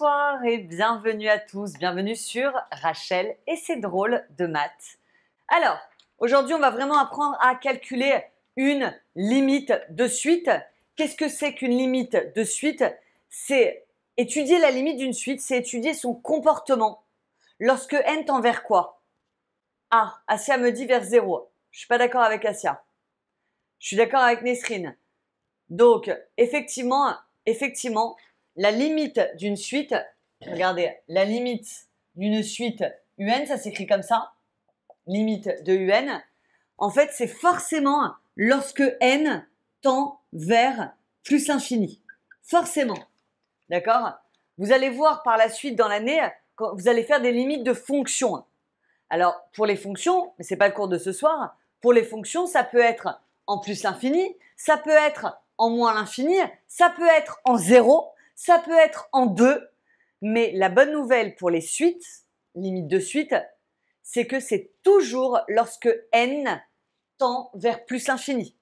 Bonsoir et bienvenue à tous, bienvenue sur Rachel et ses drôles de maths. Alors, aujourd'hui on va vraiment apprendre à calculer une limite de suite. Qu'est-ce que c'est qu'une limite de suite C'est étudier la limite d'une suite, c'est étudier son comportement. Lorsque n tend vers quoi Ah, Asia me dit vers 0. Je suis pas d'accord avec Asia. Je suis d'accord avec Nesrine. Donc, effectivement, effectivement, la limite d'une suite, regardez, la limite d'une suite UN, ça s'écrit comme ça, limite de UN, en fait, c'est forcément lorsque N tend vers plus l'infini. Forcément. D'accord Vous allez voir par la suite dans l'année, vous allez faire des limites de fonctions. Alors, pour les fonctions, mais ce n'est pas le cours de ce soir, pour les fonctions, ça peut être en plus l'infini, ça peut être en moins l'infini, ça peut être en zéro, ça peut être en deux, mais la bonne nouvelle pour les suites, limite de suite, c'est que c'est toujours lorsque n tend vers plus l'infini.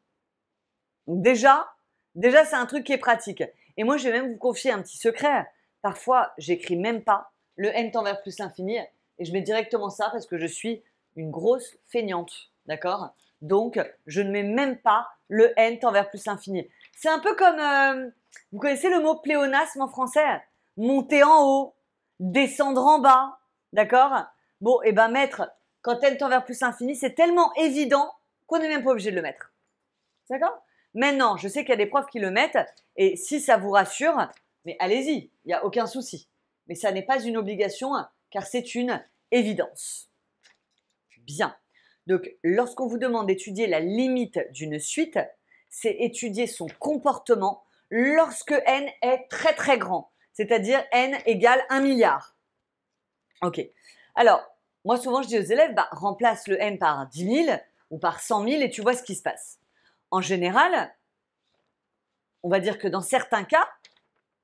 déjà, déjà c'est un truc qui est pratique. Et moi, je vais même vous confier un petit secret. Parfois, j'écris même pas le n tend vers plus l'infini et je mets directement ça parce que je suis une grosse feignante, d'accord Donc, je ne mets même pas le n tend vers plus l'infini. C'est un peu comme euh, vous connaissez le mot pléonasme en français Monter en haut, descendre en bas, d'accord Bon, et eh ben mettre quand elle tend vers plus infini, c'est tellement évident qu'on n'est même pas obligé de le mettre. D'accord Maintenant, je sais qu'il y a des profs qui le mettent, et si ça vous rassure, mais allez-y, il n'y a aucun souci. Mais ça n'est pas une obligation, car c'est une évidence. Bien. Donc, lorsqu'on vous demande d'étudier la limite d'une suite, c'est étudier son comportement lorsque n est très très grand, c'est-à-dire n égale 1 milliard. Ok. Alors, moi souvent je dis aux élèves, bah, remplace le n par 10 000 ou par 100 000 et tu vois ce qui se passe. En général, on va dire que dans certains cas,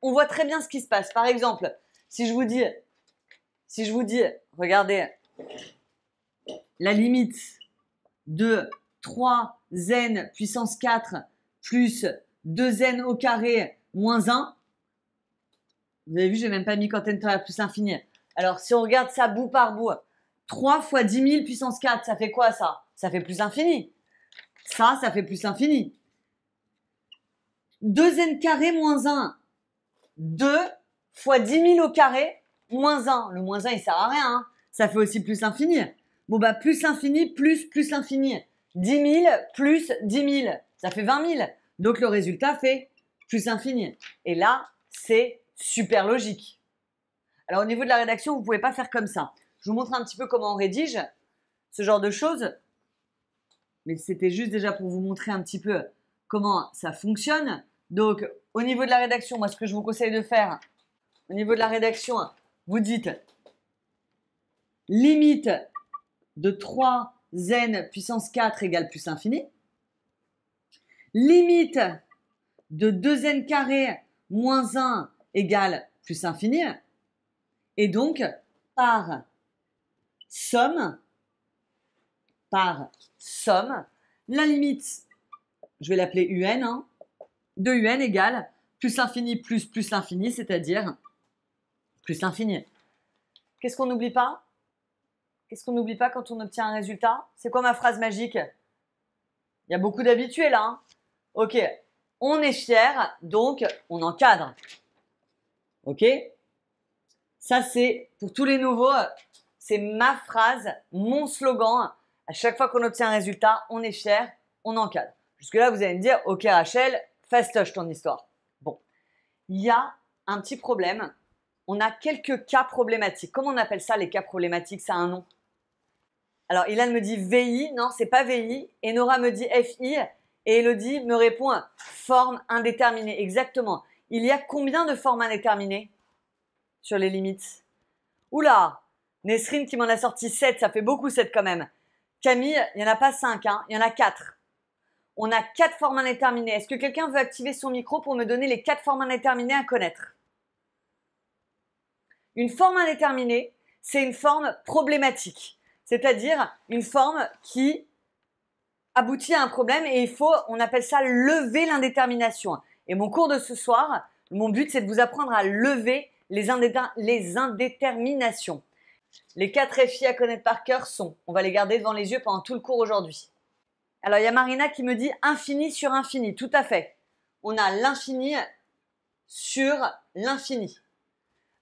on voit très bien ce qui se passe. Par exemple, si je vous dis, si je vous dis, regardez, la limite de 3n puissance 4 plus 2n au carré moins 1. Vous avez vu, je n'ai même pas mis quand n est plus l'infini. Alors, si on regarde ça bout par bout, 3 fois 10 000 puissance 4, ça fait quoi ça Ça fait plus l'infini. Ça, ça fait plus l'infini. 2n carré moins 1. 2 fois 10 000 au carré moins 1. Le moins 1, il ne sert à rien. Hein. ça fait aussi plus l'infini. Bon, bah, plus l'infini, plus, plus l'infini. 10 000 plus 10 000. Ça fait 20 000. Donc le résultat fait plus infini. Et là, c'est super logique. Alors au niveau de la rédaction, vous ne pouvez pas faire comme ça. Je vous montre un petit peu comment on rédige ce genre de choses. Mais c'était juste déjà pour vous montrer un petit peu comment ça fonctionne. Donc au niveau de la rédaction, moi ce que je vous conseille de faire, au niveau de la rédaction, vous dites limite de 3 n puissance 4 égale plus infini limite de 2n carré moins 1 égale plus infini. Et donc, par somme, par somme, la limite, je vais l'appeler un, hein, de un égale plus l'infini plus plus l'infini, c'est-à-dire plus l'infini. Qu'est-ce qu'on n'oublie pas Qu'est-ce qu'on n'oublie pas quand on obtient un résultat C'est quoi ma phrase magique Il y a beaucoup d'habitués là. Hein. Ok, on est cher donc on encadre. Ok Ça, c'est pour tous les nouveaux, c'est ma phrase, mon slogan. À chaque fois qu'on obtient un résultat, on est cher, on encadre. Jusque-là, vous allez me dire, ok Rachel, fastoche ton histoire. Bon, il y a un petit problème. On a quelques cas problématiques. Comment on appelle ça les cas problématiques Ça a un nom. Alors, Ilan me dit VI, non, c'est pas VI. Et Nora me dit FI. Et Elodie me répond forme indéterminée. Exactement. Il y a combien de formes indéterminées sur les limites Oula Nesrine qui m'en a sorti 7, ça fait beaucoup 7 quand même. Camille, il n'y en a pas 5, hein, il y en a 4. On a 4 formes indéterminées. Est-ce que quelqu'un veut activer son micro pour me donner les 4 formes indéterminées à connaître Une forme indéterminée, c'est une forme problématique, c'est-à-dire une forme qui aboutit à un problème et il faut, on appelle ça lever l'indétermination. Et mon cours de ce soir, mon but c'est de vous apprendre à lever les, indéterminations. Les quatre FI à connaître par cœur sont, on va les garder devant les yeux pendant tout le cours aujourd'hui. Alors il y a Marina qui me dit infini sur infini, tout à fait. On a l'infini sur l'infini.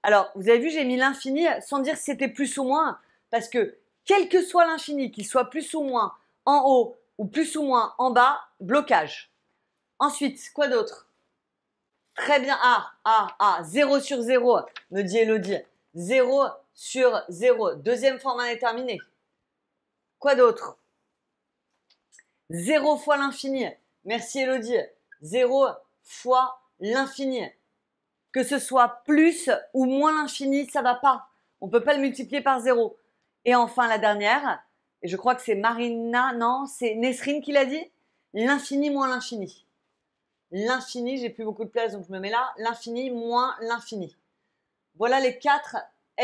Alors vous avez vu, j'ai mis l'infini sans dire si c'était plus ou moins, parce que quel que soit l'infini, qu'il soit plus ou moins en haut, ou plus ou moins en bas, blocage. Ensuite, quoi d'autre Très bien. A, A, A, 0 sur 0, me dit Elodie. 0 sur 0. Deuxième forme indéterminée. Quoi d'autre 0 fois l'infini. Merci Elodie. 0 fois l'infini. Que ce soit plus ou moins l'infini, ça ne va pas. On ne peut pas le multiplier par 0. Et enfin, la dernière, et je crois que c'est Marina, non, c'est Nesrine qui l'a dit. L'infini moins l'infini. L'infini, j'ai plus beaucoup de place, donc je me mets là. L'infini moins l'infini. Voilà les quatre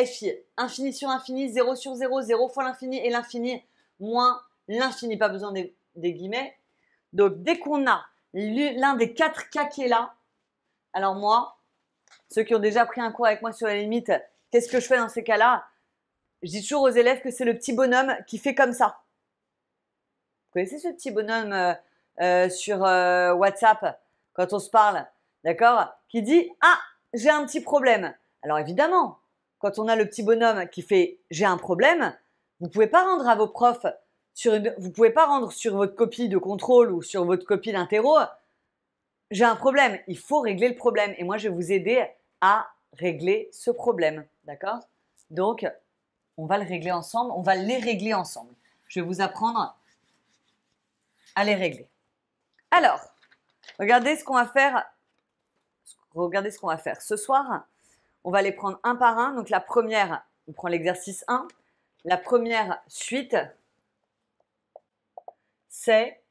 FI. Infini sur infini, 0 sur 0, 0 fois l'infini et l'infini moins l'infini. Pas besoin des, des guillemets. Donc dès qu'on a l'un des quatre cas qui est là, alors moi, ceux qui ont déjà pris un cours avec moi sur la limite, qu'est-ce que je fais dans ces cas-là je dis toujours aux élèves que c'est le petit bonhomme qui fait comme ça. Vous connaissez ce petit bonhomme euh, euh, sur euh, WhatsApp quand on se parle, d'accord Qui dit Ah, j'ai un petit problème. Alors évidemment, quand on a le petit bonhomme qui fait J'ai un problème, vous ne pouvez pas rendre à vos profs sur une, pouvez pas rendre sur votre copie de contrôle ou sur votre copie d'interro J'ai un problème. Il faut régler le problème. Et moi, je vais vous aider à régler ce problème, d'accord Donc on va le régler ensemble. On va les régler ensemble. Je vais vous apprendre à les régler. Alors, regardez ce qu'on va faire. Regardez ce qu'on va faire ce soir. On va les prendre un par un. Donc la première, on prend l'exercice 1. La première suite, c'est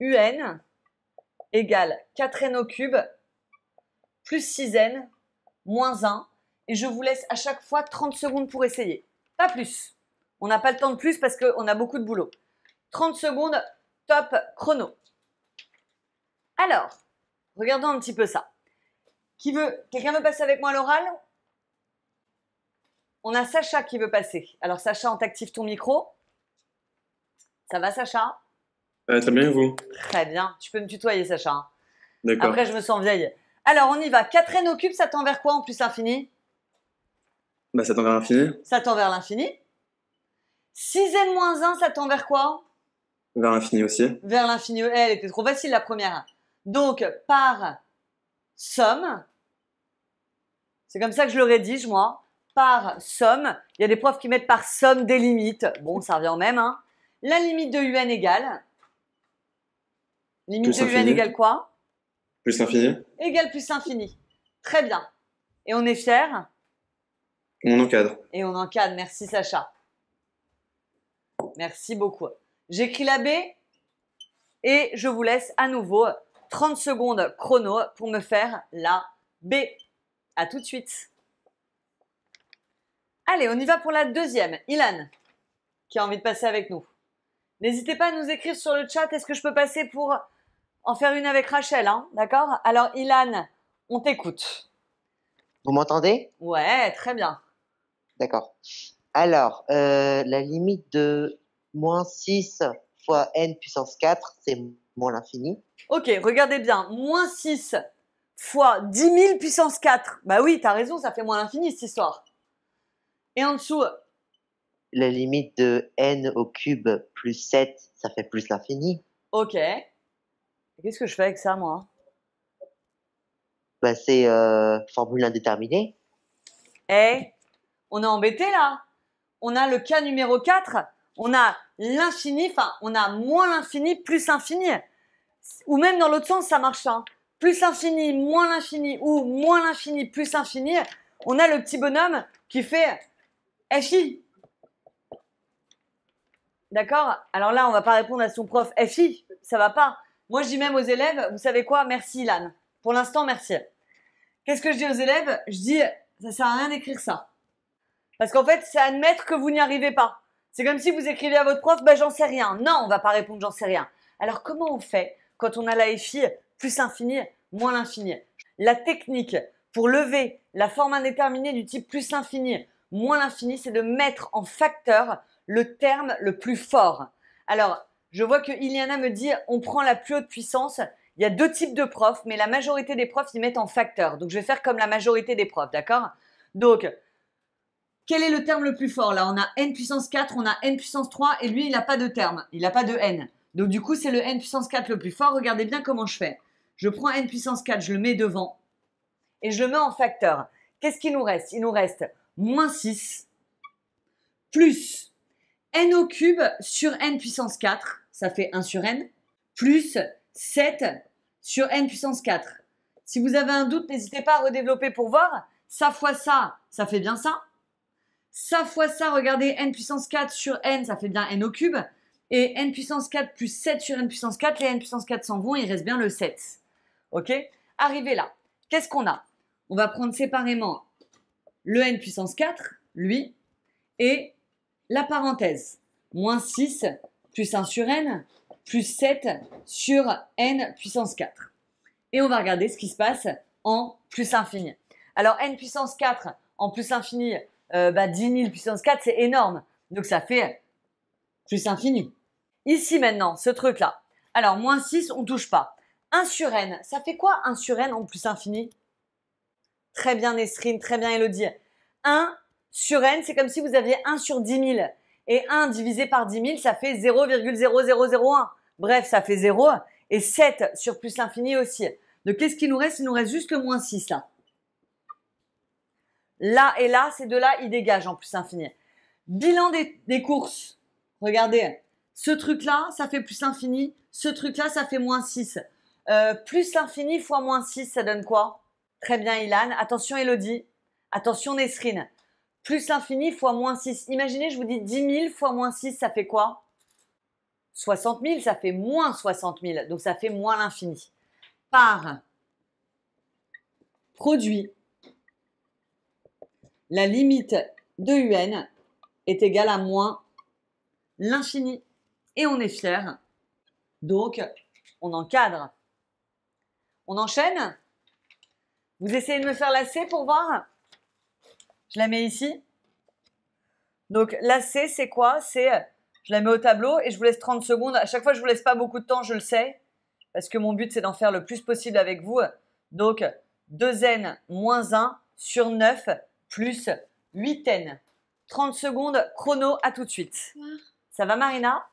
UN égale 4n au cube plus 6n moins 1. Et je vous laisse à chaque fois 30 secondes pour essayer. Pas plus. On n'a pas le temps de plus parce qu'on a beaucoup de boulot. 30 secondes, top chrono. Alors, regardons un petit peu ça. Qui veut Quelqu'un veut passer avec moi à l'oral On a Sacha qui veut passer. Alors Sacha, on t'active ton micro. Ça va Sacha euh, Très bien, vous Très bien. Tu peux me tutoyer Sacha. D'accord. Après, je me sens vieille. Alors, on y va. Catherine occupe, ça tend vers quoi en plus infini bah, ça tend vers l'infini. Ça tend vers l'infini. 6n 1, ça tend vers quoi Vers l'infini aussi. Vers l'infini. Eh, elle était trop facile, la première. Donc, par somme, c'est comme ça que je le rédige, moi, par somme. Il y a des profs qui mettent par somme des limites. Bon, ça revient au même. Hein. La limite de un égale. Limite de un égale quoi Plus l'infini. Égale plus l'infini. Très bien. Et on est fier on encadre. Et on encadre. Merci Sacha. Merci beaucoup. J'écris la B et je vous laisse à nouveau 30 secondes chrono pour me faire la B. À tout de suite. Allez, on y va pour la deuxième. Ilan, qui a envie de passer avec nous. N'hésitez pas à nous écrire sur le chat. Est-ce que je peux passer pour en faire une avec Rachel hein D'accord Alors, Ilan, on t'écoute. Vous m'entendez Ouais, très bien. D'accord. Alors, euh, la limite de moins 6 fois n puissance 4, c'est moins l'infini. Ok, regardez bien. Moins 6 fois 10 000 puissance 4. Bah oui, t'as raison, ça fait moins l'infini cette histoire. Et en dessous La limite de n au cube plus 7, ça fait plus l'infini. Ok. Qu'est-ce que je fais avec ça, moi Bah c'est euh, formule indéterminée. Eh, on est embêté là. On a le cas numéro 4, on a l'infini, enfin, on a moins l'infini, plus l'infini. Ou même dans l'autre sens, ça marche. Hein. Plus l'infini, moins l'infini, ou moins l'infini, plus l'infini. On a le petit bonhomme qui fait FI. D'accord Alors là, on va pas répondre à son prof FI, ça va pas. Moi, je dis même aux élèves, vous savez quoi Merci, Ilan. Pour l'instant, merci. Qu'est-ce que je dis aux élèves Je dis, ça sert à rien d'écrire ça. Parce qu'en fait, c'est admettre que vous n'y arrivez pas. C'est comme si vous écrivez à votre prof, bah, j'en sais rien. Non, on va pas répondre, j'en sais rien. Alors, comment on fait quand on a la FI plus infini, moins l'infini La technique pour lever la forme indéterminée du type plus infini, moins l'infini, c'est de mettre en facteur le terme le plus fort. Alors, je vois que Iliana me dit, on prend la plus haute puissance. Il y a deux types de profs, mais la majorité des profs, ils mettent en facteur. Donc, je vais faire comme la majorité des profs, d'accord Donc, quel est le terme le plus fort Là, on a n puissance 4, on a n puissance 3, et lui, il n'a pas de terme, il n'a pas de n. Donc du coup, c'est le n puissance 4 le plus fort. Regardez bien comment je fais. Je prends n puissance 4, je le mets devant, et je le mets en facteur. Qu'est-ce qu'il nous reste Il nous reste moins 6, plus n au cube sur n puissance 4, ça fait 1 sur n, plus 7 sur n puissance 4. Si vous avez un doute, n'hésitez pas à redévelopper pour voir. Ça fois ça, ça fait bien ça ça fois ça, regardez, n puissance 4 sur n, ça fait bien n au cube. Et n puissance 4 plus 7 sur n puissance 4, les n puissance 4 s'en vont, il reste bien le 7. OK Arrivé là, qu'est-ce qu'on a On va prendre séparément le n puissance 4, lui, et la parenthèse. Moins 6 plus 1 sur n, plus 7 sur n puissance 4. Et on va regarder ce qui se passe en plus infini. Alors n puissance 4 en plus infini, euh, bah, 10 000 puissance 4, c'est énorme. Donc ça fait plus infini. Ici maintenant, ce truc-là. Alors, moins 6, on touche pas. 1 sur n, ça fait quoi 1 sur n en plus infini Très bien Nesrine, très bien Elodie. 1 sur n, c'est comme si vous aviez 1 sur 10 000. Et 1 divisé par 10 000, ça fait 0,0001. Bref, ça fait 0. Et 7 sur plus l'infini aussi. Donc, qu'est-ce qui nous reste Il nous reste juste le moins 6 là là et là, ces deux-là, ils dégagent en plus infini. Bilan des, courses. Regardez, ce truc-là, ça fait plus l'infini. Ce truc-là, ça fait moins 6. Euh, plus l'infini fois moins 6, ça donne quoi Très bien, Ilan. Attention, Elodie. Attention, Nesrine. Plus l'infini fois moins 6. Imaginez, je vous dis 10 000 fois moins 6, ça fait quoi 60 000, ça fait moins 60 000. Donc, ça fait moins l'infini. Par produit la limite de UN est égale à moins l'infini. Et on est fiers. Donc, on encadre. On enchaîne Vous essayez de me faire la C pour voir Je la mets ici. Donc, la C, c'est quoi C'est, je la mets au tableau et je vous laisse 30 secondes. À chaque fois, je vous laisse pas beaucoup de temps, je le sais, parce que mon but, c'est d'en faire le plus possible avec vous. Donc, 2n moins 1 sur 9 plus 8 N. 30 secondes chrono, à tout de suite. Ça va Marina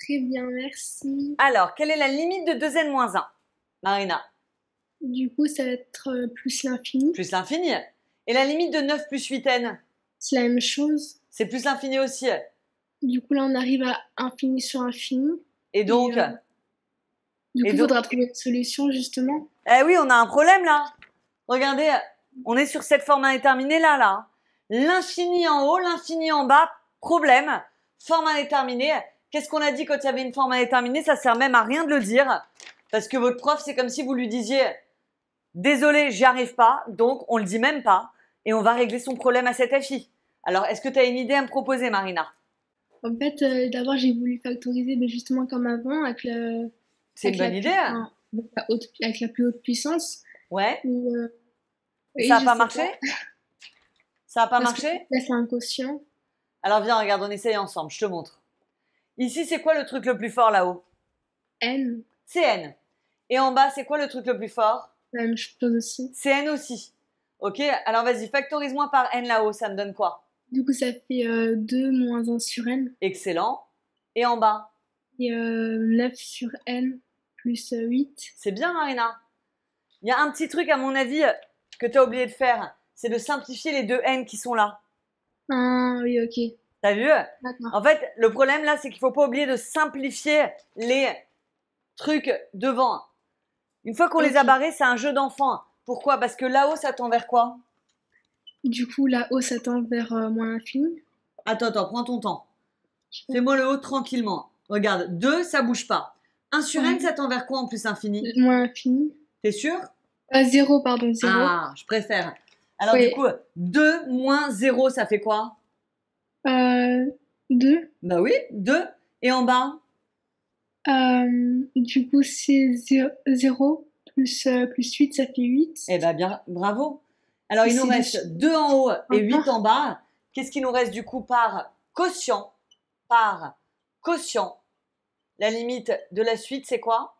Très bien, merci. Alors, quelle est la limite de 2N moins 1 Marina Du coup, ça va être euh, plus l'infini. Plus l'infini. Et la limite de 9 plus 8N C'est la même chose. C'est plus l'infini aussi. Du coup, là, on arrive à infini sur infini. Et donc il euh, faudra trouver une solution, justement. Eh oui, on a un problème, là. Regardez, on est sur cette forme indéterminée là, là. L'infini en haut, l'infini en bas, problème. Forme indéterminée. Qu'est-ce qu'on a dit quand il y avait une forme indéterminée Ça sert même à rien de le dire. Parce que votre prof, c'est comme si vous lui disiez Désolé, j'y arrive pas, donc on le dit même pas. Et on va régler son problème à cette FI. Alors, est-ce que tu as une idée à me proposer, Marina En fait, euh, d'abord, j'ai voulu factoriser, mais justement comme avant, avec le. C'est une bonne idée. La avec la plus haute puissance. Ouais. Euh, ça n'a pas marché Ça n'a pas marché c'est un quotient. Alors viens, regarde, on essaye ensemble, je te montre. Ici, c'est quoi le truc le plus fort là-haut N. C'est N. Et en bas, c'est quoi le truc le plus fort La même aussi. C'est N aussi. Ok, alors vas-y, factorise-moi par N là-haut, ça me donne quoi Du coup, ça fait 2 euh, moins 1 sur N. Excellent. Et en bas Et, 9 euh, sur N plus 8. Euh, c'est bien, Marina. Il y a un petit truc, à mon avis, que tu as oublié de faire, c'est de simplifier les deux N qui sont là. Ah oui, ok. T'as vu En fait, le problème là, c'est qu'il faut pas oublier de simplifier les trucs devant. Une fois qu'on les a barrés, c'est un jeu d'enfant. Pourquoi Parce que là-haut, ça tend vers quoi Du coup, là-haut, ça tend vers euh, moins infini. Attends, attends, prends ton temps. Fais-moi le haut tranquillement. Regarde, 2, ça bouge pas. 1 sur n, ça tend vers quoi en plus infini Moins infini. T'es sûr euh, pardon, zéro. Ah, je préfère. Alors du coup, 2 moins 0, ça fait quoi 2. Euh, bah oui, 2. Et en bas euh, Du coup, c'est 0 plus, 8, euh, ça fait 8. Eh bah bien, bravo. Alors, il nous reste 2 en haut et 8 en bas. Qu'est-ce qui nous reste du coup par quotient Par quotient. La limite de la suite, c'est quoi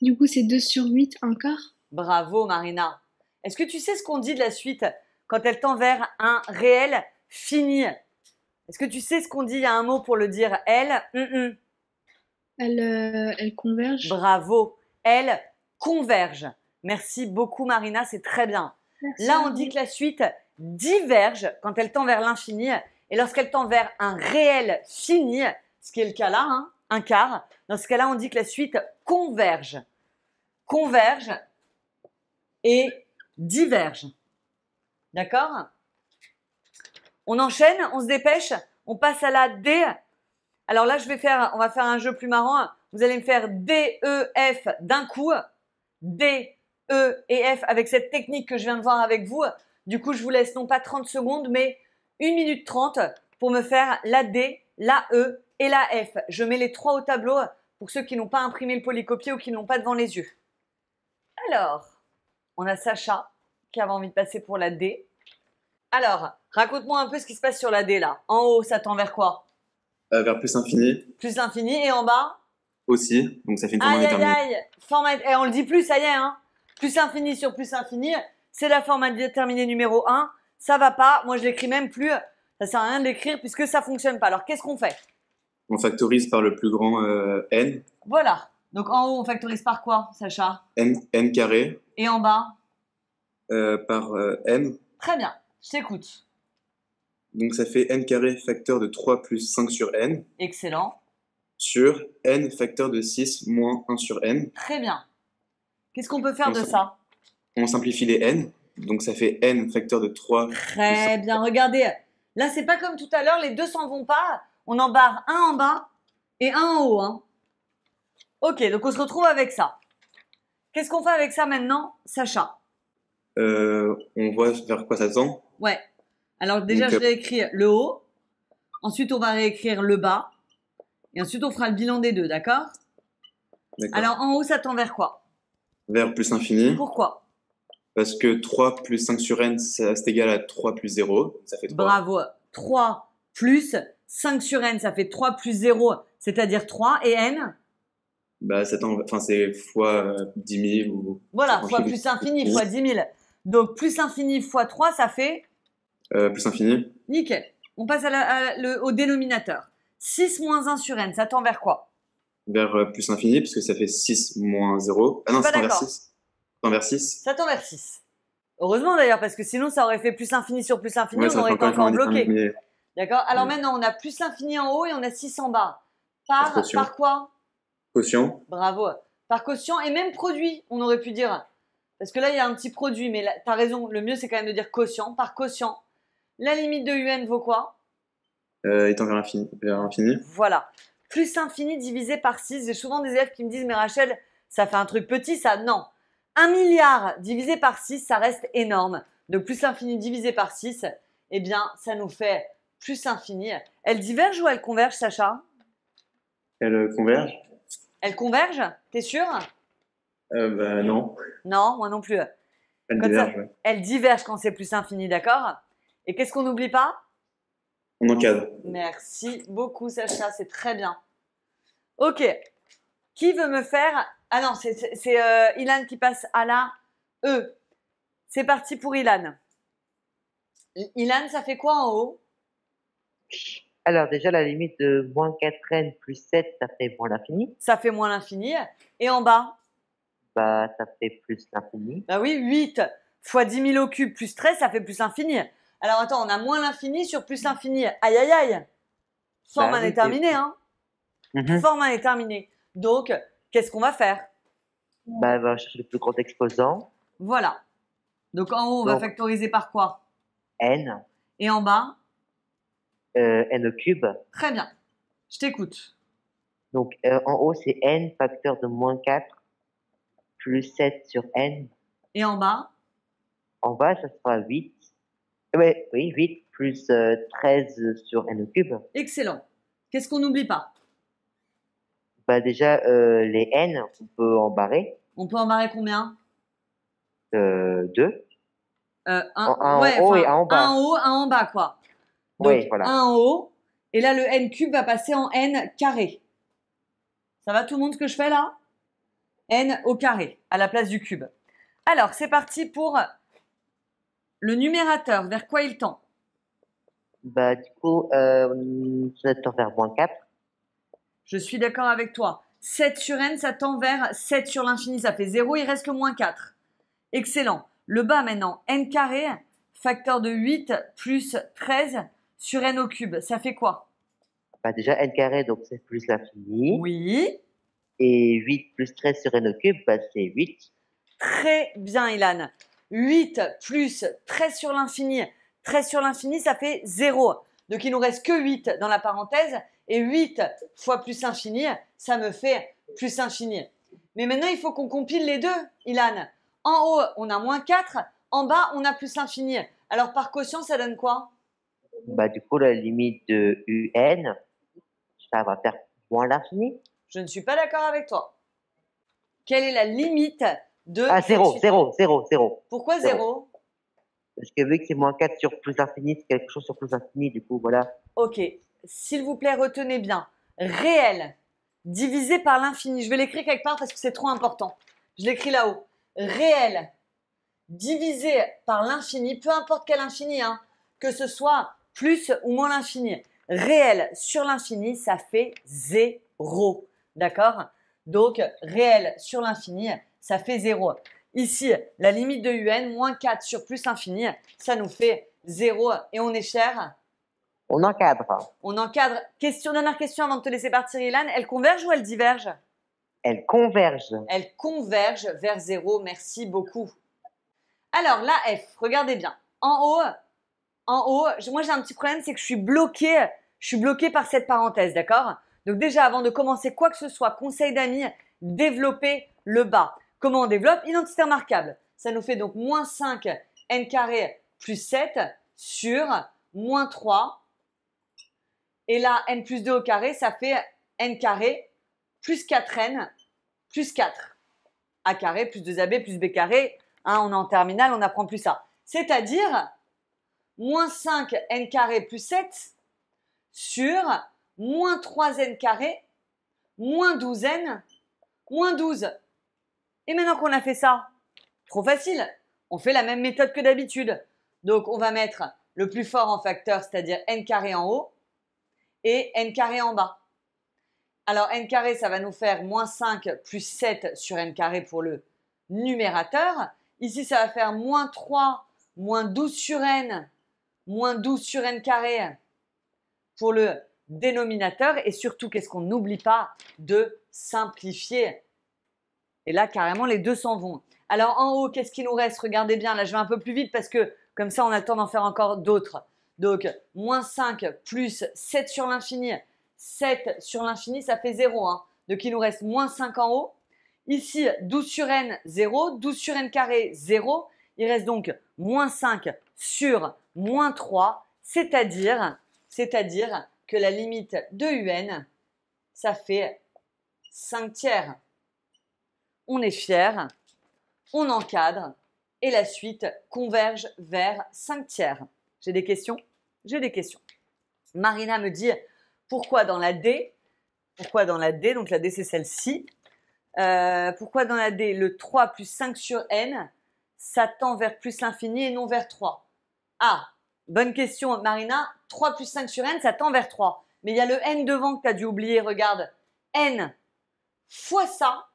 Du coup, c'est 2 sur 8, un quart. Bravo Marina. Est-ce que tu sais ce qu'on dit de la suite quand elle tend vers un réel fini Est-ce que tu sais ce qu'on dit Il y a un mot pour le dire. Elle, mm, mm. Euh, Elle, converge. Bravo. Elle converge. Merci beaucoup Marina, c'est très bien. Là, on dit que la suite diverge quand elle tend vers l'infini et lorsqu'elle tend vers un réel fini, ce qui est le cas là, hein, un quart. Dans ce cas-là, on dit que la suite converge. Converge et diverge, D'accord On enchaîne, on se dépêche, on passe à la D. Alors là, je vais faire, on va faire un jeu plus marrant. Vous allez me faire D, E, F d'un coup. D, E et F avec cette technique que je viens de voir avec vous. Du coup, je vous laisse non pas 30 secondes, mais 1 minute 30 pour me faire la D, la E et la F. Je mets les trois au tableau pour ceux qui n'ont pas imprimé le polycopier ou qui ne l'ont pas devant les yeux. Alors, on a Sacha qui avait envie de passer pour la D. Alors, raconte-moi un peu ce qui se passe sur la D là. En haut, ça tend vers quoi euh, Vers plus infini. Plus infini et en bas Aussi, donc ça fait une aïe, aïe, aïe. Format... Et eh, on le dit plus, ça y est, hein Plus infini sur plus infini, c'est la forme indéterminée numéro 1. Ça va pas, moi je l'écris même plus. Ça sert à rien de l'écrire puisque ça fonctionne pas. Alors qu'est-ce qu'on fait On factorise par le plus grand euh, n. Voilà. Donc en haut, on factorise par quoi, Sacha n, carré. Et en bas euh, Par euh, n. Très bien, je t'écoute. Donc ça fait n carré facteur de 3 plus 5 sur n. Excellent. Sur n facteur de 6 moins 1 sur n. Très bien. Qu'est-ce qu'on peut faire de ça On simplifie les n. Donc ça fait n facteur de 3. Très bien, regardez. Là, c'est pas comme tout à l'heure, les deux s'en vont pas. On en barre un en bas et un en haut. Hein. Ok, donc on se retrouve avec ça. Qu'est-ce qu'on fait avec ça maintenant, Sacha euh, On voit vers quoi ça tend. Ouais. Alors déjà, je vais écrire le haut. Ensuite, on va réécrire le bas. Et ensuite, on fera le bilan des deux, d'accord Alors en haut, ça tend vers quoi Vers plus infini. Pourquoi Parce que 3 plus 5 sur n, c'est égal à 3 plus 0. Ça fait 3. Bravo. 3 plus 5 sur n, ça fait 3 plus 0, c'est-à-dire 3. Et n bah, c'est fois 10 euh, 000. Ou, voilà, fois plus infini, fois 10 000. Donc, plus infini fois 3, ça fait euh, Plus infini. Nickel. On passe à le, au dénominateur. 6 moins 1 sur n, ça tend vers quoi Vers euh, plus infini, parce que ça fait 6 moins 0. Ah non, ça tend vers 6. Ça tend vers 6. Ça tend vers 6. Heureusement d'ailleurs, parce que sinon, ça aurait fait plus infini sur plus infini, on aurait été encore bloqué. D'accord Alors maintenant, on a plus l'infini en haut et on a 6 en bas. Par, par quoi Quotient. Bravo. Par quotient et même produit, on aurait pu dire. Parce que là, il y a un petit produit, mais tu as raison, le mieux c'est quand même de dire quotient. Par quotient, la limite de un vaut quoi euh, Étant vers l'infini. Voilà. Plus infini divisé par 6. J'ai souvent des élèves qui me disent, mais Rachel, ça fait un truc petit, ça Non. Un milliard divisé par 6, ça reste énorme. Donc plus l'infini divisé par 6, eh bien, ça nous fait plus infini. Elle diverge ou elle converge, Sacha Elle converge. Elles convergent T'es sûr euh, bah, Non. Non, moi non plus. Elles divergent. quand c'est plus infini, d'accord Et qu'est-ce qu'on n'oublie pas On encadre. Merci beaucoup, Sacha, c'est très bien. Ok. Qui veut me faire. Ah non, c'est euh, Ilan qui passe à la E. C'est parti pour Ilan. Ilan, ça fait quoi en haut alors déjà, la limite de moins 4n plus 7, ça fait moins l'infini. Ça fait moins l'infini. Et en bas Bah, ça fait plus l'infini. Bah oui, 8 fois 10 000 au cube plus 13, ça fait plus l'infini. Alors attends, on a moins l'infini sur plus l'infini. Aïe, aïe, aïe. Forme bah indéterminée, hein mhm. Forme indéterminée. Donc, qu'est-ce qu'on va faire Bah, on va chercher le plus grand exposant. Voilà. Donc en haut, on va factoriser par quoi N. Et en bas euh, n au e cube. Très bien. Je t'écoute. Donc euh, en haut, c'est n facteur de moins 4 plus 7 sur n. Et en bas En bas, ça sera 8. Euh, oui, 8 plus 13 sur n au e cube. Excellent. Qu'est-ce qu'on n'oublie pas bah déjà, les n, on peut en barrer. On peut en barrer combien euh, Deux. un, en, haut et en bas. Un en haut, un en bas, quoi. Donc 1 en haut. Et là, le n cube va passer en n carré. Ça va tout le monde ce que je fais là n au carré à la place du cube. Alors, c'est parti pour le numérateur. Vers quoi il tend Bah, du coup, ça euh, tend vers moins 4. Je suis d'accord avec toi. 7 sur n, ça tend vers 7 sur l'infini. Ça fait 0, il reste que moins 4. Excellent. Le bas maintenant, n carré, facteur de 8 plus 13 sur n au cube, ça fait quoi bah, Déjà, n carré, donc c'est plus l'infini. Oui. Et 8 plus 13 sur n au cube, bah c'est 8. Très bien, Ilan. 8 plus 13 sur l'infini. 13 sur l'infini, ça fait 0. Donc il nous reste que 8 dans la parenthèse. Et 8 fois plus infini, ça me fait plus l'infini. Mais maintenant, il faut qu'on compile les deux, Ilan. En haut, on a moins 4. En bas, on a plus l'infini. Alors par quotient, ça donne quoi bah, du coup, la limite de UN, ça va faire moins l'infini. Je ne suis pas d'accord avec toi. Quelle est la limite de. Ah, 0, 0, 0, 0. Pourquoi 0 Parce que vu que c'est moins 4 sur plus infini, c'est quelque chose sur plus infini, du coup, voilà. Ok. S'il vous plaît, retenez bien. Réel divisé par l'infini. Je vais l'écrire quelque part parce que c'est trop important. Je l'écris là-haut. Réel divisé par l'infini, peu importe quel infini, hein, que ce soit plus ou moins l'infini. Réel sur l'infini, ça fait zéro, D'accord Donc, réel sur l'infini, ça fait 0. Ici, la limite de un, moins 4 sur plus l'infini, ça nous fait 0. Et on est cher On encadre. On encadre. Question, dernière question avant de te laisser partir, Ilan. Elle converge ou elle diverge Elle converge. Elle converge vers zéro, Merci beaucoup. Alors, la F, regardez bien. En haut, en haut, moi j'ai un petit problème, c'est que je suis bloquée, je suis bloquée par cette parenthèse, d'accord Donc déjà, avant de commencer quoi que ce soit, conseil d'amis, développer le bas. Comment on développe Identité remarquable. Ça nous fait donc moins 5 n carré plus 7 sur moins 3. Et là, n plus 2 au carré, ça fait n carré plus 4n plus 4. a carré plus 2ab plus b carré. Hein, on est en terminale, on n'apprend plus ça. C'est-à-dire moins 5 n carré plus 7 sur moins 3 n carré moins 12 n moins 12. Et maintenant qu'on a fait ça, trop facile, on fait la même méthode que d'habitude. Donc on va mettre le plus fort en facteur, c'est-à-dire n carré en haut et n carré en bas. Alors n carré, ça va nous faire moins 5 plus 7 sur n carré pour le numérateur. Ici, ça va faire moins 3 moins 12 sur n moins 12 sur n carré pour le dénominateur. Et surtout, qu'est-ce qu'on n'oublie pas de simplifier Et là, carrément, les deux s'en vont. Alors en haut, qu'est-ce qu'il nous reste Regardez bien, là je vais un peu plus vite parce que comme ça on a le temps d'en faire encore d'autres. Donc moins 5 plus 7 sur l'infini. 7 sur l'infini, ça fait 0. Hein. Donc il nous reste moins 5 en haut. Ici, 12 sur n, 0. 12 sur n carré, 0. Il reste donc moins 5 sur moins 3, c'est-à-dire, c'est-à-dire que la limite de UN, ça fait 5 tiers. On est fier, on encadre et la suite converge vers 5 tiers. J'ai des questions J'ai des questions. Marina me dit pourquoi dans la D Pourquoi dans la D Donc la D c'est celle-ci. Euh, pourquoi dans la D le 3 plus 5 sur n ça tend vers plus l'infini et non vers 3 ah, bonne question, Marina. 3 plus 5 sur n, ça tend vers 3. Mais il y a le n devant que tu as dû oublier, regarde. n fois ça,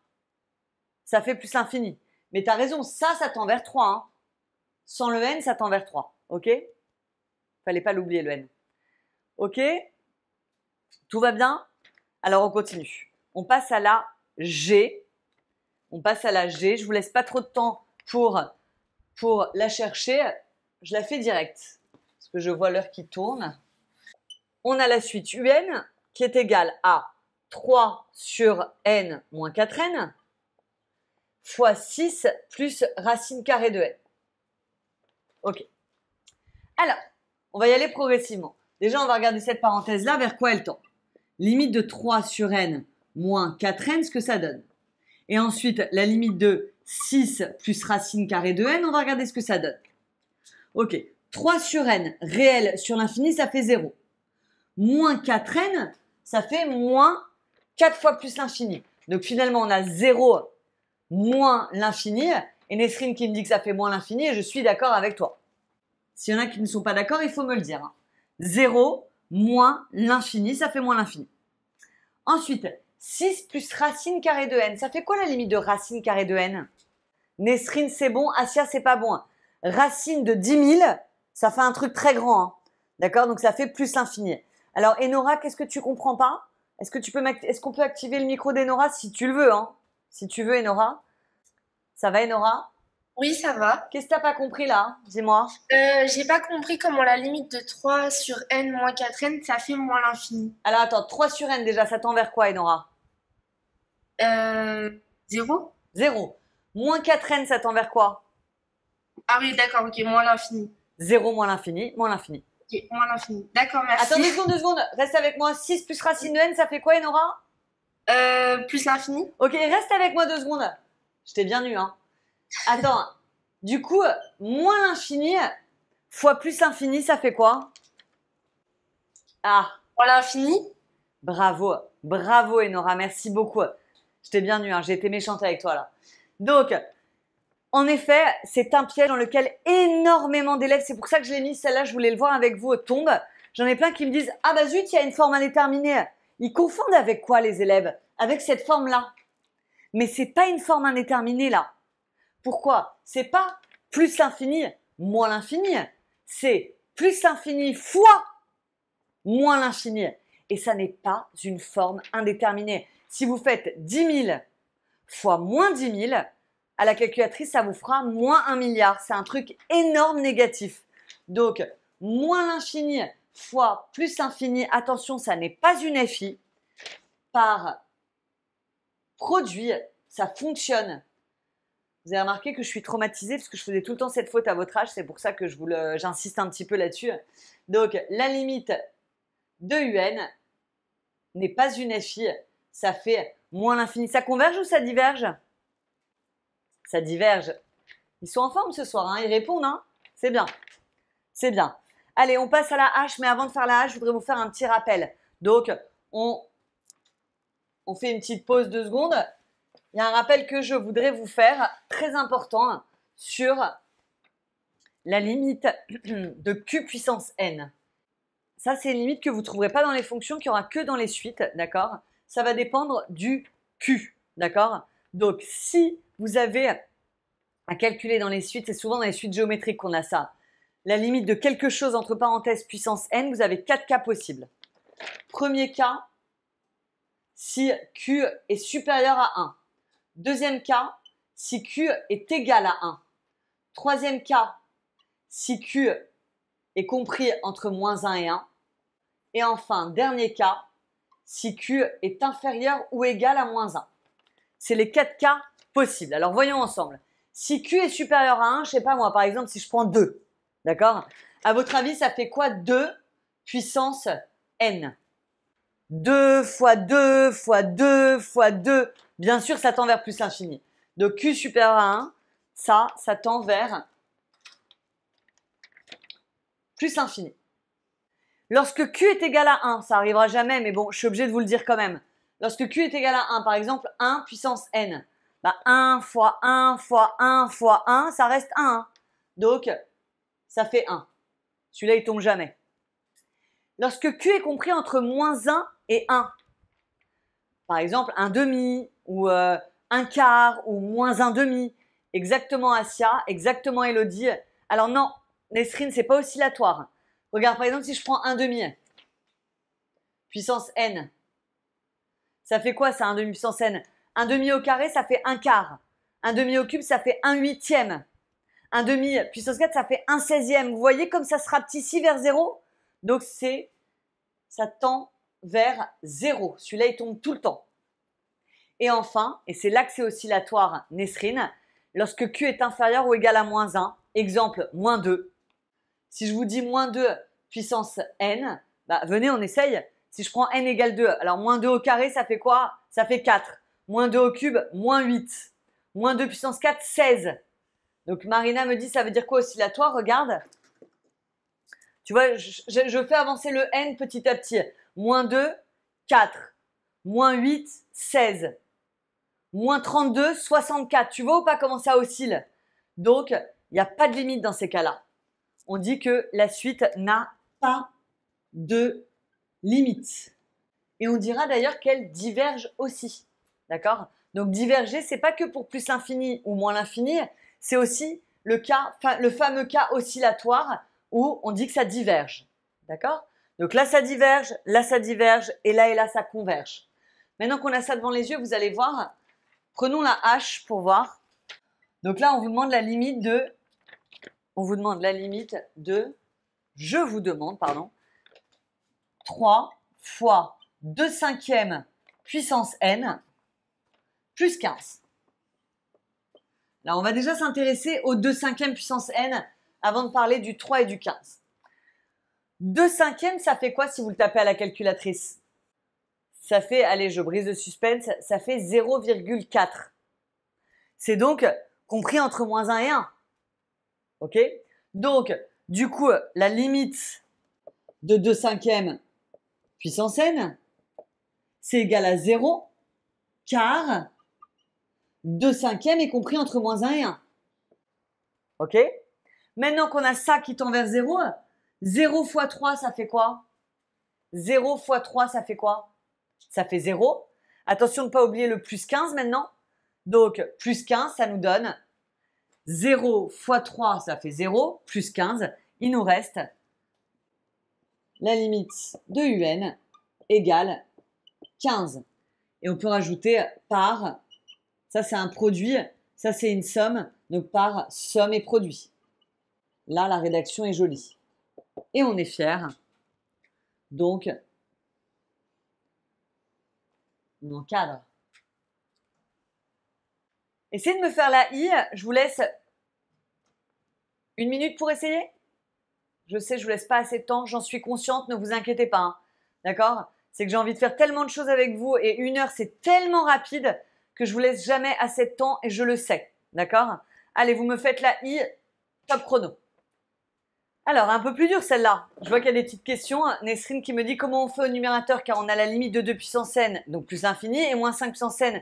ça fait plus l'infini. Mais tu as raison, ça, ça tend vers 3. Hein. Sans le n, ça tend vers 3. OK Fallait pas l'oublier, le n. OK Tout va bien Alors, on continue. On passe à la G. On passe à la G. Je vous laisse pas trop de temps pour, pour la chercher. Je la fais direct, parce que je vois l'heure qui tourne. On a la suite UN qui est égale à 3 sur n moins 4n fois 6 plus racine carrée de n. Ok. Alors, on va y aller progressivement. Déjà, on va regarder cette parenthèse-là, vers quoi elle tend. Limite de 3 sur n moins 4n, ce que ça donne. Et ensuite, la limite de 6 plus racine carrée de n, on va regarder ce que ça donne. Ok, 3 sur n réel sur l'infini, ça fait 0. Moins 4n, ça fait moins 4 fois plus l'infini. Donc finalement, on a 0 moins l'infini. Et Nesrine qui me dit que ça fait moins l'infini, et je suis d'accord avec toi. S'il y en a qui ne sont pas d'accord, il faut me le dire. 0 hein. moins l'infini, ça fait moins l'infini. Ensuite, 6 plus racine carrée de n. Ça fait quoi la limite de racine carrée de n Nesrine, c'est bon. Asia, c'est pas bon racine de 10 000, ça fait un truc très grand. Hein. D'accord Donc ça fait plus l'infini. Alors Enora, qu'est-ce que tu comprends pas Est-ce que tu peux est-ce qu'on peut activer le micro d'Enora si tu le veux hein Si tu veux Enora. Ça va Enora Oui, ça va. Qu'est-ce que tu n'as pas compris là Dis-moi. Je euh, j'ai pas compris comment la limite de 3 sur n moins 4n ça fait moins l'infini. Alors attends, 3 sur n déjà, ça tend vers quoi Enora Euh 0 0. Moins 4n ça tend vers quoi ah oui, d'accord, ok, moins l'infini. 0 moins l'infini, moins l'infini. Ok, moins l'infini. D'accord, merci. Attends deux secondes deux secondes, reste avec moi. 6 plus racine de n, ça fait quoi, Enora euh, Plus l'infini. Ok, reste avec moi deux secondes. Je bien eu, hein. Attends, du coup, moins l'infini fois plus l'infini, ça fait quoi Ah. Moins l'infini Bravo, bravo, Enora, merci beaucoup. Je bien eu, hein. j'ai été méchante avec toi, là. Donc, en effet, c'est un piège dans lequel énormément d'élèves, c'est pour ça que je l'ai mis, celle-là, je voulais le voir avec vous, tombe. J'en ai plein qui me disent Ah bah zut, il y a une forme indéterminée. Ils confondent avec quoi les élèves Avec cette forme-là. Mais ce n'est pas une forme indéterminée là. Pourquoi C'est pas plus l'infini, moins l'infini. C'est plus l'infini fois moins l'infini. Et ça n'est pas une forme indéterminée. Si vous faites 10 000 fois moins 10 000, à la calculatrice, ça vous fera moins 1 milliard. C'est un truc énorme négatif. Donc, moins l'infini fois plus l'infini, attention, ça n'est pas une FI, par produit, ça fonctionne. Vous avez remarqué que je suis traumatisée parce que je faisais tout le temps cette faute à votre âge, c'est pour ça que je vous j'insiste un petit peu là-dessus. Donc, la limite de UN n'est pas une FI, ça fait moins l'infini. Ça converge ou ça diverge ça diverge. Ils sont en forme ce soir, hein ils répondent, hein c'est bien. C'est bien. Allez, on passe à la H. mais avant de faire la H, je voudrais vous faire un petit rappel. Donc, on, on fait une petite pause de secondes. Il y a un rappel que je voudrais vous faire, très important, sur la limite de Q puissance N. Ça, c'est une limite que vous ne trouverez pas dans les fonctions, qu'il n'y aura que dans les suites, d'accord Ça va dépendre du Q, d'accord Donc, si vous avez à calculer dans les suites, c'est souvent dans les suites géométriques qu'on a ça. La limite de quelque chose entre parenthèses puissance n, vous avez quatre cas possibles. Premier cas, si q est supérieur à 1. Deuxième cas, si q est égal à 1. Troisième cas, si q est compris entre moins 1 et 1. Et enfin, dernier cas, si q est inférieur ou égal à moins 1. C'est les quatre cas alors voyons ensemble. Si Q est supérieur à 1, je ne sais pas moi, par exemple, si je prends 2, d'accord À votre avis, ça fait quoi 2 puissance n 2 fois 2 fois 2 fois 2, bien sûr, ça tend vers plus l'infini. Donc Q supérieur à 1, ça, ça tend vers plus l'infini. Lorsque Q est égal à 1, ça arrivera jamais, mais bon, je suis obligé de vous le dire quand même. Lorsque Q est égal à 1, par exemple, 1 puissance n, 1 bah, fois 1 fois 1 fois 1, ça reste 1. Hein. Donc, ça fait 1. Celui-là, il tombe jamais. Lorsque Q est compris entre moins 1 et 1, par exemple, 1 demi ou 1 euh, quart ou moins 1 demi, exactement Asia, exactement Elodie. Alors non, Nesrine, n'est pas oscillatoire. Regarde, par exemple, si je prends 1 demi, puissance n, ça fait quoi ça, 1 demi puissance n un demi au carré, ça fait un quart. Un demi au cube, ça fait un huitième. Un demi puissance 4, ça fait un seizième. Vous voyez comme ça se ici vers 0 Donc c'est, ça tend vers 0. Celui-là, il tombe tout le temps. Et enfin, et c'est là que c'est oscillatoire Nesrine, lorsque Q est inférieur ou égal à moins 1, exemple, moins 2. Si je vous dis moins 2 puissance n, bah, venez, on essaye. Si je prends n égale 2, alors moins 2 au carré, ça fait quoi Ça fait 4. Moins 2 au cube, moins 8. Moins 2 puissance 4, 16. Donc Marina me dit, ça veut dire quoi oscillatoire Regarde. Tu vois, je, fais avancer le n petit à petit. Moins 2, 4. Moins 8, 16. Moins 32, 64. Tu vois ou pas comment ça oscille Donc, il n'y a pas de limite dans ces cas-là. On dit que la suite n'a pas de limite. Et on dira d'ailleurs qu'elle diverge aussi. D'accord Donc diverger, c'est pas que pour plus l'infini ou moins l'infini, c'est aussi le cas, le fameux cas oscillatoire où on dit que ça diverge. D'accord Donc là ça diverge, là ça diverge et là et là ça converge. Maintenant qu'on a ça devant les yeux, vous allez voir, prenons la H pour voir. Donc là on vous demande la limite de on vous demande la limite de je vous demande pardon 3 fois 2 cinquièmes puissance n plus 15. Là, on va déjà s'intéresser aux 2 cinquièmes puissance n avant de parler du 3 et du 15. 2 cinquièmes, ça fait quoi si vous le tapez à la calculatrice Ça fait, allez, je brise le suspense, ça fait 0,4. C'est donc compris entre moins 1 et 1. OK Donc, du coup, la limite de 2 cinquièmes puissance n, c'est égal à 0, car 2 cinquièmes, y compris entre moins 1 et 1. OK Maintenant qu'on a ça qui tend vers 0, 0 fois 3, ça fait quoi 0 fois 3, ça fait quoi Ça fait 0. Attention de ne pas oublier le plus 15 maintenant. Donc, plus 15, ça nous donne 0 fois 3, ça fait 0, plus 15. Il nous reste la limite de un égale 15. Et on peut rajouter par ça, c'est un produit. Ça, c'est une somme. Donc, par somme et produit. Là, la rédaction est jolie. Et on est fier. Donc, on encadre. Essayez de me faire la I. Je vous laisse une minute pour essayer. Je sais, je vous laisse pas assez de temps. J'en suis consciente. Ne vous inquiétez pas. Hein. D'accord C'est que j'ai envie de faire tellement de choses avec vous et une heure, c'est tellement rapide que je vous laisse jamais assez de temps et je le sais. D'accord Allez, vous me faites la I, top chrono. Alors, un peu plus dur celle-là. Je vois qu'il y a des petites questions. Nesrine qui me dit comment on fait au numérateur car on a la limite de 2 puissance n, donc plus l'infini, et moins 5 puissance n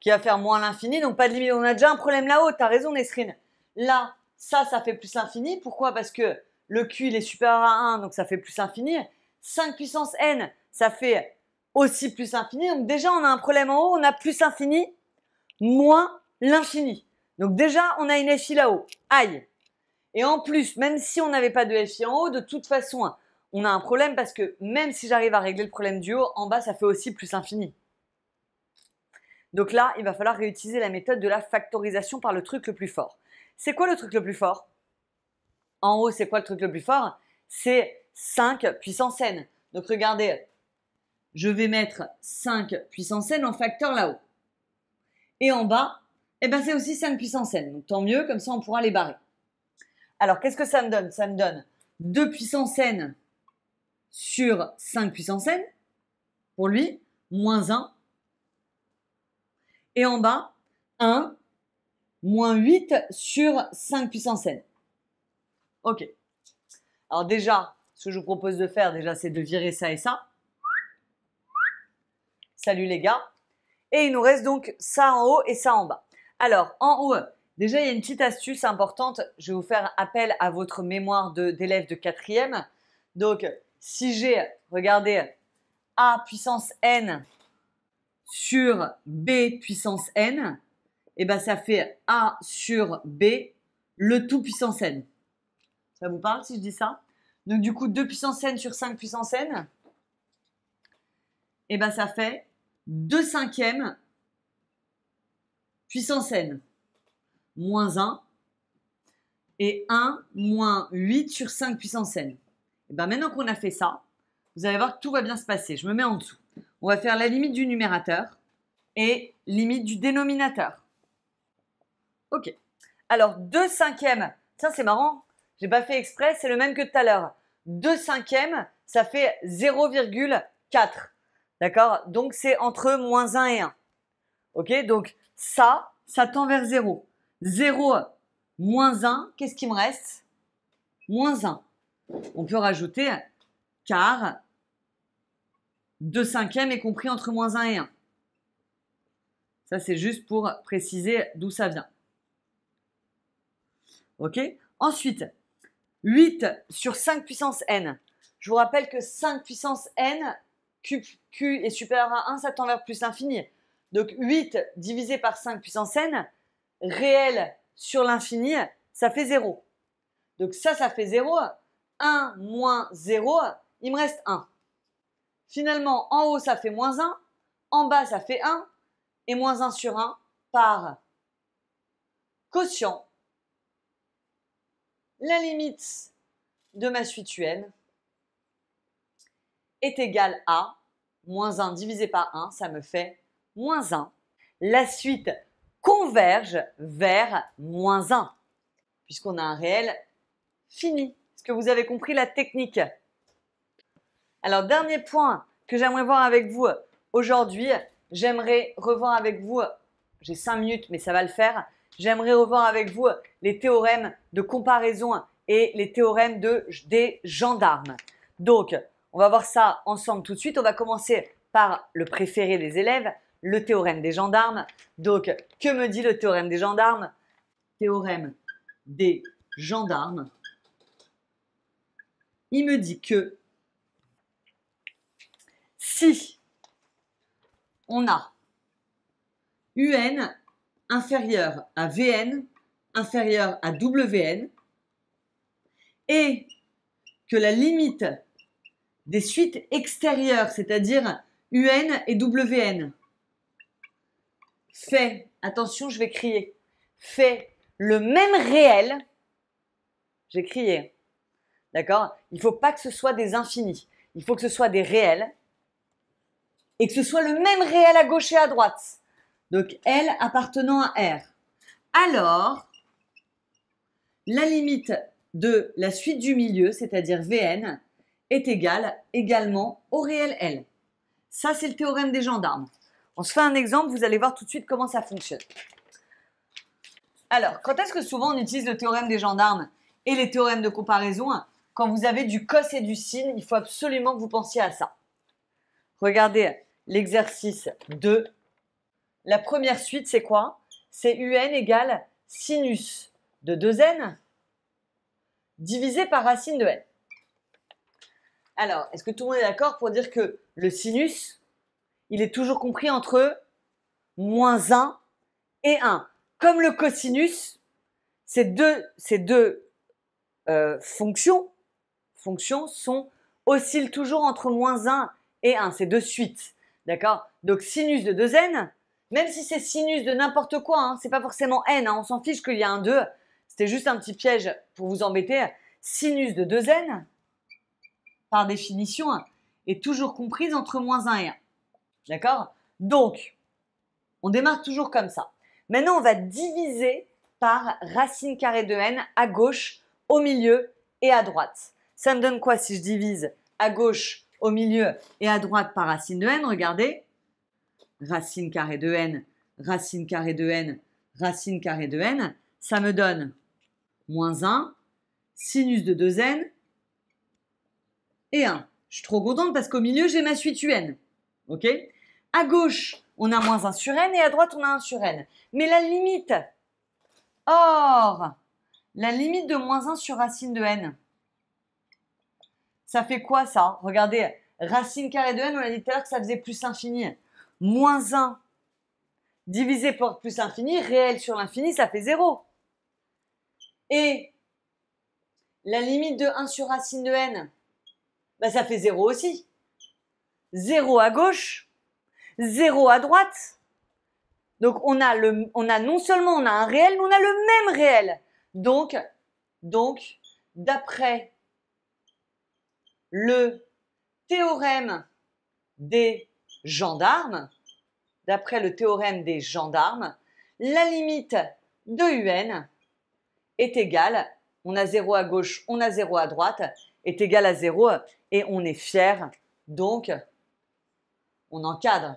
qui va faire moins l'infini, donc pas de limite. On a déjà un problème là-haut, t'as raison Nesrine. Là, ça, ça fait plus l'infini. Pourquoi Parce que le Q, il est supérieur à 1, donc ça fait plus infini. 5 puissance n, ça fait aussi plus infini. Donc déjà, on a un problème en haut, on a plus infini, moins l'infini. Donc déjà, on a une FI là-haut. Aïe. Et en plus, même si on n'avait pas de FI en haut, de toute façon, on a un problème parce que même si j'arrive à régler le problème du haut, en bas, ça fait aussi plus infini. Donc là, il va falloir réutiliser la méthode de la factorisation par le truc le plus fort. C'est quoi le truc le plus fort En haut, c'est quoi le truc le plus fort C'est 5 puissance n. Donc regardez, je vais mettre 5 puissance n en facteur là-haut. Et en bas, eh ben c'est aussi 5 puissance n. Donc tant mieux, comme ça on pourra les barrer. Alors qu'est-ce que ça me donne Ça me donne 2 puissance n sur 5 puissance n pour lui, moins 1. Et en bas, 1 moins 8 sur 5 puissance n. OK. Alors déjà, ce que je vous propose de faire, déjà, c'est de virer ça et ça. Salut les gars. Et il nous reste donc ça en haut et ça en bas. Alors, en haut, déjà, il y a une petite astuce importante. Je vais vous faire appel à votre mémoire d'élève de quatrième. Donc, si j'ai, regardez, A puissance N sur B puissance N, et eh ben, ça fait A sur B, le tout puissance N. Ça vous parle si je dis ça Donc, du coup, 2 puissance N sur 5 puissance N, et eh ben, ça fait 2 cinquièmes puissance n moins 1 et 1 moins 8 sur 5 puissance n. Eh et ben maintenant qu'on a fait ça, vous allez voir que tout va bien se passer. Je me mets en dessous. On va faire la limite du numérateur et limite du dénominateur. Ok. Alors 2 cinquièmes, tiens c'est marrant, j'ai pas fait exprès, c'est le même que tout à l'heure. 2 cinquièmes, ça fait 0,4. D'accord Donc c'est entre moins 1 et 1. Ok Donc ça, ça tend vers 0. 0, moins 1, qu'est-ce qui me reste Moins 1. On peut rajouter car 2 cinquièmes est compris entre moins 1 et 1. Ça, c'est juste pour préciser d'où ça vient. OK Ensuite, 8 sur 5 puissance n. Je vous rappelle que 5 puissance n, Q, est supérieur à 1, ça tend vers plus l'infini. Donc 8 divisé par 5 puissance n, réel sur l'infini, ça fait 0. Donc ça, ça fait 0. 1 moins 0, il me reste 1. Finalement, en haut, ça fait moins 1. En bas, ça fait 1. Et moins 1 sur 1 par quotient. La limite de ma suite UN est égal à moins 1 divisé par 1, ça me fait moins 1. La suite converge vers moins 1, puisqu'on a un réel fini. Est-ce que vous avez compris la technique Alors, dernier point que j'aimerais voir avec vous aujourd'hui, j'aimerais revoir avec vous, j'ai 5 minutes, mais ça va le faire, j'aimerais revoir avec vous les théorèmes de comparaison et les théorèmes de, des gendarmes. Donc, on va voir ça ensemble tout de suite. On va commencer par le préféré des élèves, le théorème des gendarmes. Donc, que me dit le théorème des gendarmes Théorème des gendarmes. Il me dit que si on a UN inférieur à VN inférieur à WN et que la limite des suites extérieures, c'est-à-dire UN et WN. Fait, attention, je vais crier, fait le même réel, j'ai crié, d'accord Il ne faut pas que ce soit des infinis, il faut que ce soit des réels et que ce soit le même réel à gauche et à droite. Donc L appartenant à R. Alors, la limite de la suite du milieu, c'est-à-dire VN, est égal également au réel L. Ça, c'est le théorème des gendarmes. On se fait un exemple, vous allez voir tout de suite comment ça fonctionne. Alors, quand est-ce que souvent on utilise le théorème des gendarmes et les théorèmes de comparaison Quand vous avez du cos et du sin, il faut absolument que vous pensiez à ça. Regardez l'exercice 2. La première suite, c'est quoi C'est un égale sinus de 2n divisé par racine de n. Alors, est-ce que tout le monde est d'accord pour dire que le sinus, il est toujours compris entre moins 1 et 1 Comme le cosinus, ces deux, ces euh, fonctions, sont oscillent toujours entre moins 1 et 1. C'est deux suites. D'accord Donc sinus de 2n, même si c'est sinus de n'importe quoi, ce hein, c'est pas forcément n, hein, on s'en fiche qu'il y a un 2. C'était juste un petit piège pour vous embêter. Sinus de 2n, par définition, est toujours comprise entre moins 1 et 1. D'accord Donc, on démarre toujours comme ça. Maintenant, on va diviser par racine carrée de n à gauche, au milieu et à droite. Ça me donne quoi si je divise à gauche, au milieu et à droite par racine de n Regardez. Racine carrée de n, racine carrée de n, racine carrée de n. Ça me donne moins 1, sinus de 2n, et 1. Je suis trop contente parce qu'au milieu, j'ai ma suite UN. OK À gauche, on a moins 1 sur n et à droite, on a 1 sur n. Mais la limite, or, la limite de moins 1 sur racine de n, ça fait quoi ça Regardez, racine carrée de n, on a dit tout à l'heure que ça faisait plus infini. Moins 1 divisé par plus infini, réel sur l'infini, ça fait 0. Et la limite de 1 sur racine de n, bah, ça fait zéro aussi. Zéro à gauche, zéro à droite. Donc on a, le, on a non seulement on a un réel, mais on a le même réel. Donc, donc d'après le théorème des gendarmes, d'après le théorème des gendarmes, la limite de UN est égale, on a 0 à gauche, on a 0 à droite, est égale à 0 et on est fier. Donc, on encadre.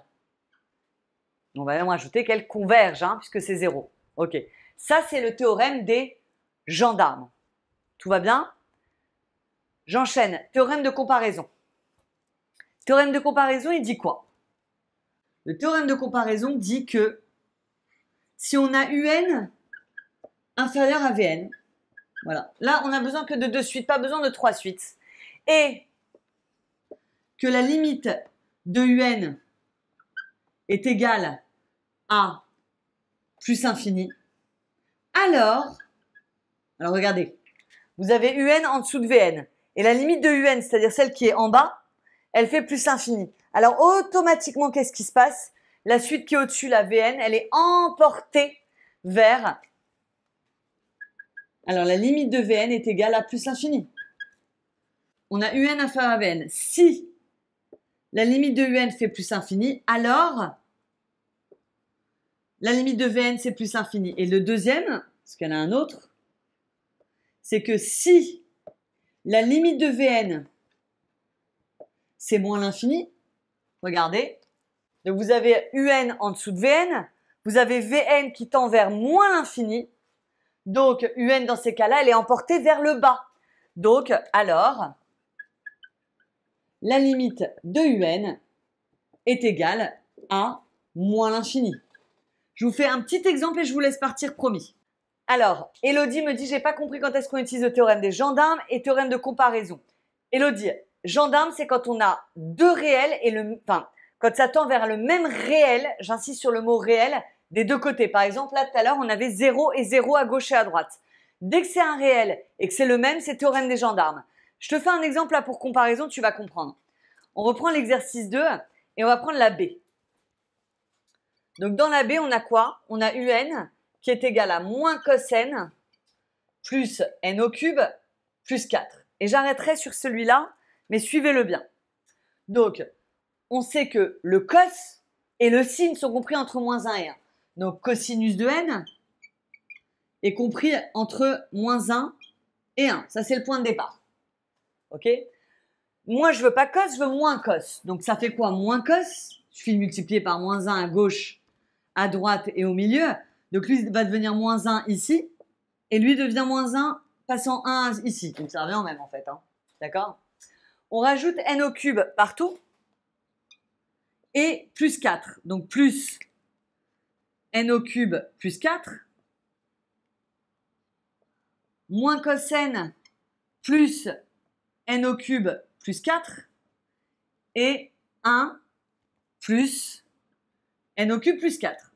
On va même ajouter qu'elle converge, hein, puisque c'est zéro. Ok. Ça, c'est le théorème des gendarmes. Tout va bien J'enchaîne. Théorème de comparaison. Théorème de comparaison, il dit quoi Le théorème de comparaison dit que si on a UN inférieur à VN, voilà. Là, on a besoin que de deux suites, pas besoin de trois suites. Et que la limite de UN est égale à plus infini, alors, alors regardez, vous avez UN en dessous de VN. Et la limite de UN, c'est-à-dire celle qui est en bas, elle fait plus infini. Alors automatiquement, qu'est-ce qui se passe La suite qui est au-dessus, la VN, elle est emportée vers... Alors la limite de VN est égale à plus infini. On a UN inférieur à VN. Si la limite de un fait plus infini, alors la limite de vn c'est plus infini. Et le deuxième, parce qu'elle a un autre, c'est que si la limite de vn c'est moins l'infini, regardez, donc vous avez un en dessous de vn, vous avez vn qui tend vers moins l'infini, donc un dans ces cas-là, elle est emportée vers le bas. Donc alors, la limite de un est égale à moins l'infini. Je vous fais un petit exemple et je vous laisse partir, promis. Alors, Elodie me dit, j'ai pas compris quand est-ce qu'on utilise le théorème des gendarmes et théorème de comparaison. Elodie, gendarme, c'est quand on a deux réels et le, enfin, quand ça tend vers le même réel, j'insiste sur le mot réel, des deux côtés. Par exemple, là, tout à l'heure, on avait 0 et 0 à gauche et à droite. Dès que c'est un réel et que c'est le même, c'est théorème des gendarmes. Je te fais un exemple là pour comparaison, tu vas comprendre. On reprend l'exercice 2 et on va prendre la B. Donc dans la B, on a quoi On a UN qui est égal à moins cos n plus n au cube plus 4. Et j'arrêterai sur celui-là, mais suivez-le bien. Donc, on sait que le cos et le sin sont compris entre moins 1 et 1. Donc cosinus de n est compris entre moins 1 et 1. Ça, c'est le point de départ ok Moi, je veux pas cos, je veux moins cos. Donc ça fait quoi Moins cos Il suffit de multiplier par moins 1 à gauche, à droite et au milieu. Donc lui va devenir moins 1 ici, et lui devient moins 1, passant 1 ici. Donc ça revient en même en fait, hein. d'accord On rajoute n au cube partout, et plus 4. Donc plus n au cube plus 4, moins n plus n au cube plus 4 et 1 plus n au cube plus 4.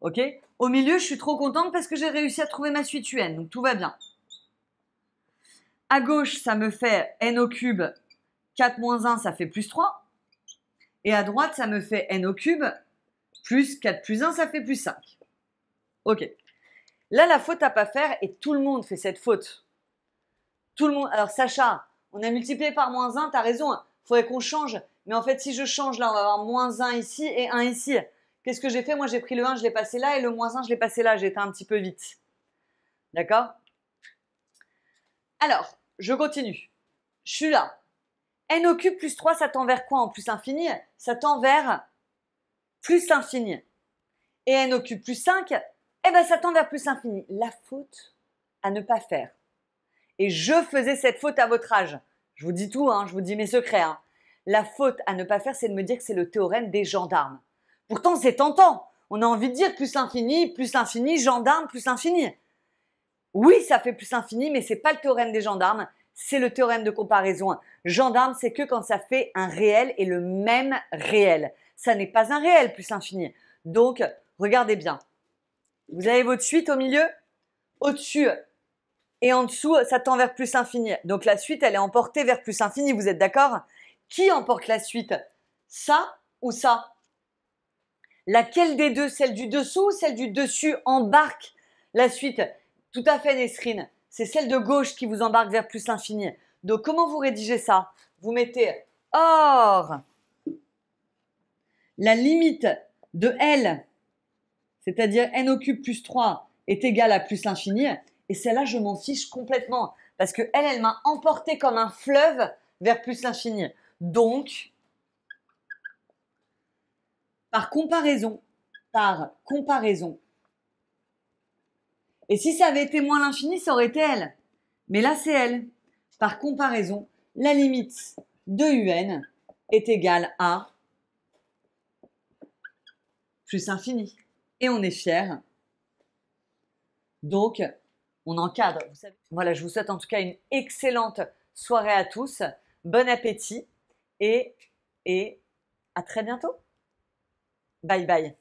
OK Au milieu, je suis trop contente parce que j'ai réussi à trouver ma suite UN, donc tout va bien. À gauche, ça me fait n au cube, 4 moins 1, ça fait plus 3. Et à droite, ça me fait n au cube, plus 4 plus 1, ça fait plus 5. OK. Là, la faute à pas faire, et tout le monde fait cette faute, le monde. Alors, Sacha, on a multiplié par moins 1, t'as raison. Il Faudrait qu'on change. Mais en fait, si je change là, on va avoir moins 1 ici et 1 ici. Qu'est-ce que j'ai fait Moi, j'ai pris le 1, je l'ai passé là, et le moins 1, je l'ai passé là. J'ai été un petit peu vite. D'accord Alors, je continue. Je suis là. n au cube plus 3, ça tend vers quoi En plus infini, ça tend vers plus infini. Et n au cube plus 5, eh ben, ça tend vers plus infini. La faute à ne pas faire et je faisais cette faute à votre âge. Je vous dis tout, hein, je vous dis mes secrets. Hein. La faute à ne pas faire, c'est de me dire que c'est le théorème des gendarmes. Pourtant, c'est tentant. On a envie de dire plus infini, plus infini, gendarme, plus infini. Oui, ça fait plus infini, mais c'est pas le théorème des gendarmes, c'est le théorème de comparaison. Gendarme, c'est que quand ça fait un réel et le même réel. Ça n'est pas un réel plus infini. Donc, regardez bien. Vous avez votre suite au milieu. Au-dessus, et en dessous, euh, ça tend vers plus infini. Donc la suite, elle est emportée vers plus infini, vous êtes d'accord Qui emporte la suite Ça ou ça Laquelle des deux Celle du dessous ou celle du dessus embarque la suite Tout à fait, Nesrine. C'est celle de gauche qui vous embarque vers plus l'infini. Donc comment vous rédigez ça Vous mettez or la limite de L, c'est-à-dire n au cube plus 3 est égale à plus l'infini, et celle-là, je m'en fiche complètement. Parce que elle, elle m'a emporté comme un fleuve vers plus l'infini. Donc, par comparaison, par comparaison. Et si ça avait été moins l'infini, ça aurait été elle. Mais là, c'est elle. Par comparaison, la limite de UN est égale à plus l'infini. Et on est fiers. Donc, on encadre. Vous savez. Voilà, je vous souhaite en tout cas une excellente soirée à tous. Bon appétit et, et à très bientôt. Bye bye.